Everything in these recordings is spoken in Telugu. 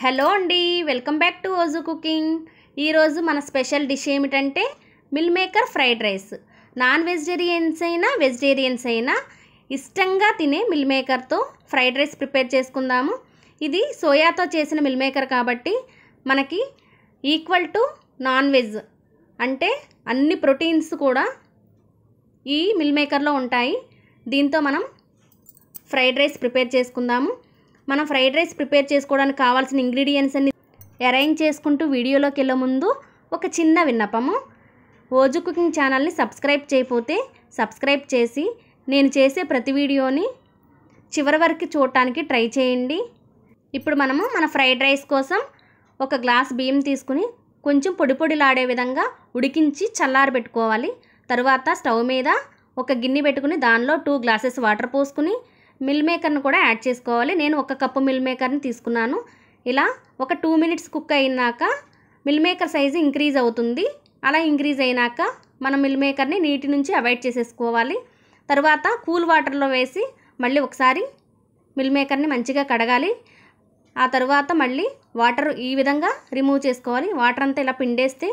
హలో అండి welcome back to Oju cooking ఈరోజు మన స్పెషల్ డిష్ ఏమిటంటే meal maker fried rice non vegetarians అయినా వెజిటేరియన్స్ అయినా ఇష్టంగా తినే మిల్ మేకర్తో ఫ్రైడ్ రైస్ ప్రిపేర్ చేసుకుందాము ఇది సోయాతో చేసిన మిల్ మేకర్ కాబట్టి మనకి ఈక్వల్ టు నాన్ వెజ్ అంటే అన్ని ప్రోటీన్స్ కూడా ఈ మిల్ మేకర్లో ఉంటాయి దీంతో మనం ఫ్రైడ్ రైస్ ప్రిపేర్ చేసుకుందాము మనం ఫ్రైడ్ రైస్ ప్రిపేర్ చేసుకోవడానికి కావాల్సిన ఇంగ్రీడియంట్స్ అన్ని అరేంజ్ చేసుకుంటూ వీడియోలోకి వెళ్ళే ముందు ఒక చిన్న విన్నపము ఓజు కుకింగ్ ఛానల్ని సబ్స్క్రైబ్ చేయకపోతే సబ్స్క్రైబ్ చేసి నేను చేసే ప్రతి వీడియోని చివరి వరకు చూడటానికి ట్రై చేయండి ఇప్పుడు మనము మన ఫ్రైడ్ రైస్ కోసం ఒక గ్లాస్ బియ్యం తీసుకుని కొంచెం పొడి పొడిలాడే విధంగా ఉడికించి పెట్టుకోవాలి తరువాత స్టవ్ మీద ఒక గిన్నె పెట్టుకుని దానిలో టూ గ్లాసెస్ వాటర్ పోసుకుని మిల్ మేకర్ని కూడా యాడ్ చేసుకోవాలి నేను ఒక కప్పు మిల్ మేకర్ని తీసుకున్నాను ఇలా ఒక టూ మినిట్స్ కుక్ అయినాక మిల్ మేకర్ సైజు ఇంక్రీజ్ అవుతుంది అలా ఇంక్రీజ్ అయినాక మనం మిల్ మేకర్ని నీటి నుంచి అవాయిడ్ చేసేసుకోవాలి తర్వాత కూల్ వాటర్లో వేసి మళ్ళీ ఒకసారి మిల్ మేకర్ని మంచిగా కడగాలి ఆ తర్వాత మళ్ళీ వాటర్ ఈ విధంగా రిమూవ్ చేసుకోవాలి వాటర్ అంతా ఇలా పిండేస్తే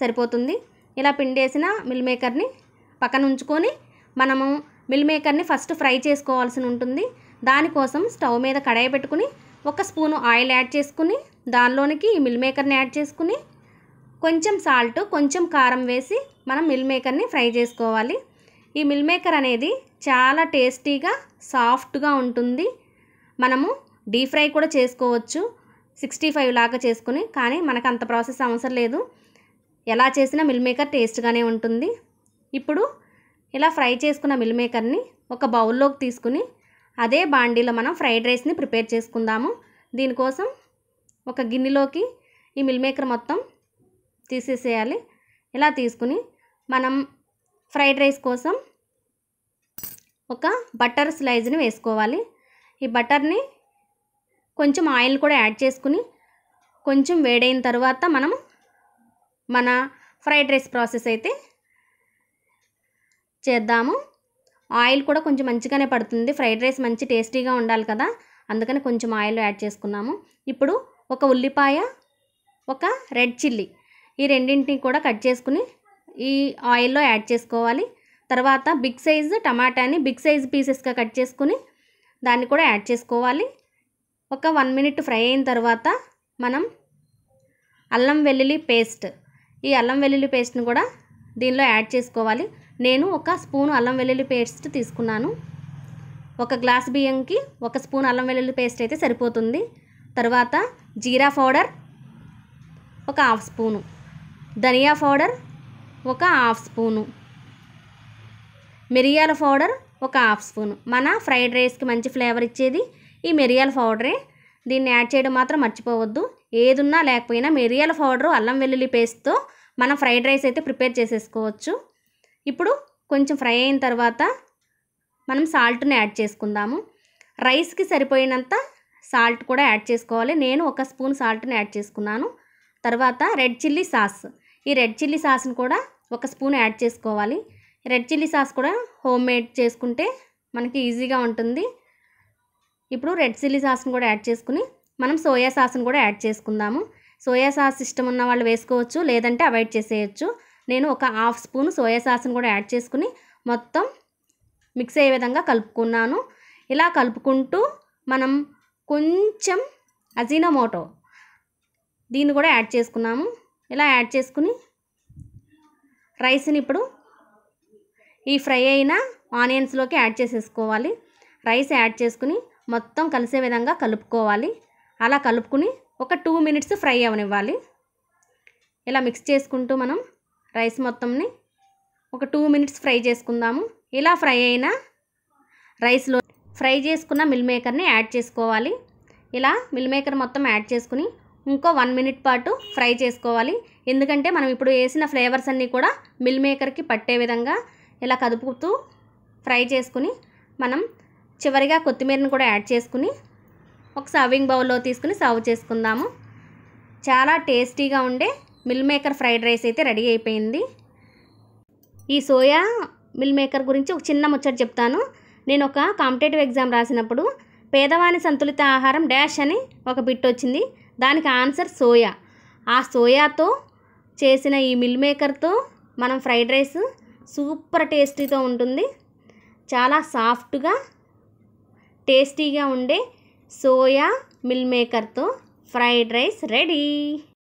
సరిపోతుంది ఇలా పిండేసిన మిల్ మేకర్ని పక్కన ఉంచుకొని మనము మిల్ మేకర్ని ఫస్ట్ ఫ్రై చేసుకోవాల్సి ఉంటుంది దానికోసం స్టవ్ మీద కడాయి పెట్టుకుని ఒక స్పూను ఆయిల్ యాడ్ చేసుకుని దానిలోనికి ఈ మిల్ మేకర్ని యాడ్ చేసుకుని కొంచెం సాల్ట్ కొంచెం కారం వేసి మనం మిల్ మేకర్ని ఫ్రై చేసుకోవాలి ఈ మిల్ మేకర్ అనేది చాలా టేస్టీగా సాఫ్ట్గా ఉంటుంది మనము డీప్ ఫ్రై కూడా చేసుకోవచ్చు సిక్స్టీ ఫైవ్ లాగా చేసుకుని కానీ మనకు అంత ప్రాసెస్ అవసరం లేదు ఎలా చేసినా మిల్ మేకర్ టేస్ట్గానే ఉంటుంది ఇప్పుడు ఇలా ఫ్రై చేసుకున్న మిల్ మేకర్ని ఒక బౌల్లోకి తీసుకుని అదే బాండీలో మనం ఫ్రైడ్ రైస్ని ప్రిపేర్ చేసుకుందాము దీనికోసం ఒక గిన్నెలోకి ఈ మిల్ మేకర్ మొత్తం తీసేసేయాలి ఇలా తీసుకుని మనం ఫ్రైడ్ రైస్ కోసం ఒక బటర్ స్లైజ్ని వేసుకోవాలి ఈ బటర్ని కొంచెం ఆయిల్ కూడా యాడ్ చేసుకుని కొంచెం వేడైన తర్వాత మనం మన ఫ్రైడ్ రైస్ ప్రాసెస్ అయితే చేద్దాము ఆయిల్ కూడా కొంచెం మంచిగానే పడుతుంది ఫ్రైడ్ రైస్ మంచి టేస్టీగా ఉండాలి కదా అందుకని కొంచెం ఆయిల్ యాడ్ చేసుకున్నాము ఇప్పుడు ఒక ఉల్లిపాయ ఒక రెడ్ చిల్లీ ఈ రెండింటిని కూడా కట్ చేసుకుని ఈ ఆయిల్లో యాడ్ చేసుకోవాలి తర్వాత బిగ్ సైజు టమాటాని బిగ్ సైజ్ పీసెస్గా కట్ చేసుకుని దాన్ని కూడా యాడ్ చేసుకోవాలి ఒక వన్ మినిట్ ఫ్రై అయిన తర్వాత మనం అల్లం వెల్లుల్లి పేస్ట్ ఈ అల్లం వెల్లుల్లి పేస్ట్ని కూడా దీనిలో యాడ్ చేసుకోవాలి నేను ఒక స్పూన్ అల్లం వెల్లుల్లి పేస్ట్ తీసుకున్నాను ఒక గ్లాస్ బియ్యంకి ఒక స్పూన్ అల్లం వెల్లుల్లి పేస్ట్ అయితే సరిపోతుంది తర్వాత జీరా పౌడర్ ఒక హాఫ్ స్పూను ధనియా పౌడర్ ఒక హాఫ్ స్పూను మిరియాల పౌడర్ ఒక హాఫ్ స్పూన్ మన ఫ్రైడ్ రైస్కి మంచి ఫ్లేవర్ ఇచ్చేది ఈ మిరియాల పౌడరే దీన్ని యాడ్ చేయడం మాత్రం మర్చిపోవద్దు ఏదున్నా లేకపోయినా మిరియాల పౌడరు అల్లం వెల్లుల్లి పేస్ట్తో మనం ఫ్రైడ్ రైస్ అయితే ప్రిపేర్ చేసేసుకోవచ్చు ఇప్పుడు కొంచెం ఫ్రై అయిన తర్వాత మనం సాల్ట్ని యాడ్ చేసుకుందాము రైస్కి సరిపోయినంత సాల్ట్ కూడా యాడ్ చేసుకోవాలి నేను ఒక స్పూన్ సాల్ట్ని యాడ్ చేసుకున్నాను తర్వాత రెడ్ చిల్లీ సాస్ ఈ రెడ్ చిల్లీ సాస్ని కూడా ఒక స్పూన్ యాడ్ చేసుకోవాలి రెడ్ చిల్లీ సాస్ కూడా హోమ్ మేడ్ చేసుకుంటే మనకి ఈజీగా ఉంటుంది ఇప్పుడు రెడ్ చిల్లీ సాస్ని కూడా యాడ్ చేసుకుని మనం సోయా సాస్ని కూడా యాడ్ చేసుకుందాము సోయా సాస్ ఇష్టం ఉన్న వాళ్ళు వేసుకోవచ్చు లేదంటే అవాయిడ్ చేసేయచ్చు నేను ఒక హాఫ్ స్పూన్ సోయా సాస్ని కూడా యాడ్ చేసుకుని మొత్తం మిక్స్ అయ్యే విధంగా కలుపుకున్నాను ఇలా కలుపుకుంటూ మనం కొంచెం అజీనోమోటో దీన్ని కూడా యాడ్ చేసుకున్నాము ఇలా యాడ్ చేసుకుని రైస్ని ఇప్పుడు ఈ ఫ్రై అయిన ఆనియన్స్లోకి యాడ్ చేసేసుకోవాలి రైస్ యాడ్ చేసుకుని మొత్తం కలిసే విధంగా కలుపుకోవాలి అలా కలుపుకుని ఒక టూ మినిట్స్ ఫ్రై అవనివ్వాలి ఇలా మిక్స్ చేసుకుంటూ మనం రైస్ మొత్తంని ఒక టూ మినిట్స్ ఫ్రై చేసుకుందాము ఇలా ఫ్రై అయిన రైస్లో ఫ్రై చేసుకున్న మిల్ మేకర్ని యాడ్ చేసుకోవాలి ఇలా మిల్ మేకర్ మొత్తం యాడ్ చేసుకుని ఇంకో వన్ మినిట్ పాటు ఫ్రై చేసుకోవాలి ఎందుకంటే మనం ఇప్పుడు వేసిన ఫ్లేవర్స్ అన్నీ కూడా మిల్ మేకర్కి పట్టే విధంగా ఇలా కదుపుతూ ఫ్రై చేసుకుని మనం చివరిగా కొత్తిమీరను కూడా యాడ్ చేసుకుని ఒక సర్వింగ్ బౌల్లో తీసుకుని సర్వ్ చేసుకుందాము చాలా టేస్టీగా ఉండే మిల్ మేకర్ ఫ్రైడ్ రైస్ అయితే రెడీ అయిపోయింది ఈ సోయా మిల్ మేకర్ గురించి ఒక చిన్న ముచ్చట చెప్తాను నేను ఒక కాంపిటేటివ్ ఎగ్జామ్ రాసినప్పుడు పేదవాని సంతులిత ఆహారం డాష్ అని ఒక బిట్ వచ్చింది దానికి ఆన్సర్ సోయా ఆ సోయాతో చేసిన ఈ మిల్ మేకర్తో మనం ఫ్రైడ్ రైస్ సూపర్ టేస్టీతో ఉంటుంది చాలా సాఫ్ట్గా టేస్టీగా ఉండే సోయా మిల్ మేకర్తో ఫ్రైడ్ రైస్ రెడీ